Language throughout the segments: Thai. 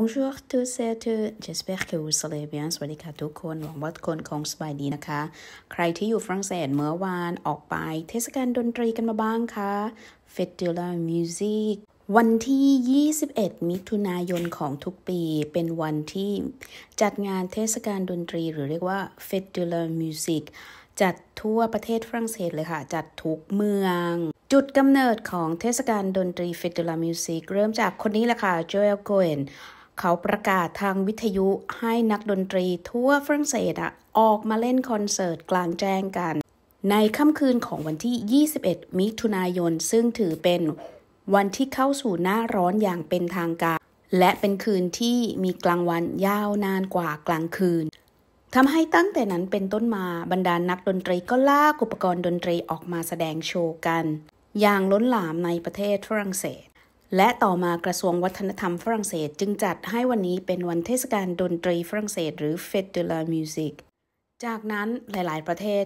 Bonjour tous et t o u s j'espère que vous allez bien สวัสดีค่ะทุกคนหวังว่าทุกคนคงสบายดีนะคะ ใครที่อยู่ฝรั่งเศสเมื่อวานออกไปเทศกาลดนตรีกันมาบ้างคะ f e t i l a Music วันที่ 21มิถุนายนของทุกปีเป็นวันที่จัดงานเทศกาลดนตรี หรือเรียกว่า f e t i l a Music จัดทั่วประเทศฝรั่งเศสเลยค่ะ จัดทุกเมือง จุดกำเนิดของเทศกาลดนตรีเฟติลามิวสิกเริ่มจากคนนี้แหละค่ะโจเอลโกเอนเขาประกาศทางวิทยุให้นักดนตรีทั่วฝรั่งเศสอะออกมาเล่นคอนเสิร์ตกลางแจ้งกัน ในค่ำคืนของวันที่ 21 มิถุนายนซึ่งถือเป็นวันที่เข้าสู่หน้าร้อนอย่างเป็นทางการ และเป็นคืนที่มีกลางวันยาวนานกว่ากลางคืนทำให้ตั้งแต่นั้นเป็นต้นมาบรรดานนักดนตรีก็ลากอุปกรณ์ดนตรีออกมาแสดงโชว์กัน อย่างล้นหลามในประเทศฝรั่งเศสและต่อมากระทรวงวัฒนธรรมฝรั่งเศสจึงจัดให้วันนี้เป็นวันเทศกาลดนตรีฝรั่งเศส หรือ Fête de la Musique จากนั้นหลายๆ ประเทศ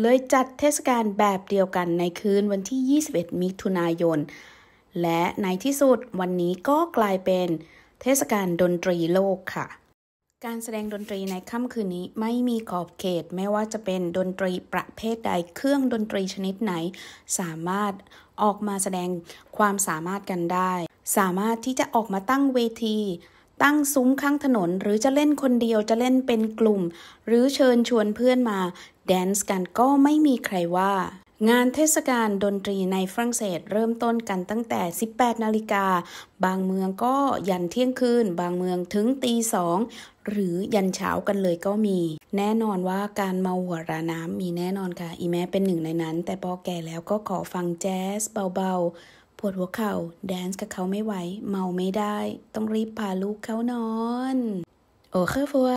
เลยจัดเทศกาลแบบเดียวกันในคืนวันที่ 21 มิถุนายน และในที่สุดวันนี้ก็กลายเป็นเทศกาลดนตรีโลกค่ะการแสดงดนตรีในค่ำคืนนี้ไม่มีขอบเขต ไม่ว่าจะเป็นดนตรีประเภทใดเครื่องดนตรีชนิดไหน สามารถออกมาแสดงความสามารถกันได้ สามารถที่จะออกมาตั้งเวที ตั้งซุ้มข้างถนนหรือจะเล่นคนเดียวจะเล่นเป็นกลุ่ม หรือเชิญชวนเพื่อนมาแดนซ์กันก็ไม่มีใครว่างานเทศกาลดนตรีในฝรั่งเศสเริ่มต้นกันตั้งแต่ 18 นาฬิกา บางเมืองก็ยันเที่ยงคืน บางเมืองถึงตีสอง หรือยันเช้ากันเลยก็มี แน่นอนว่าการมาหัวราน้ำมีแน่นอนค่ะ อีแม่เป็นหนึ่งในนั้น แต่พอแก่แล้วก็ขอฟังแจ๊สเบาๆปวดหัวเขา่า แดนซ์กับเขาไม่ไหว เมาไม่ได้ ต้องรีบพาลูกเขานอน โอเคฟัว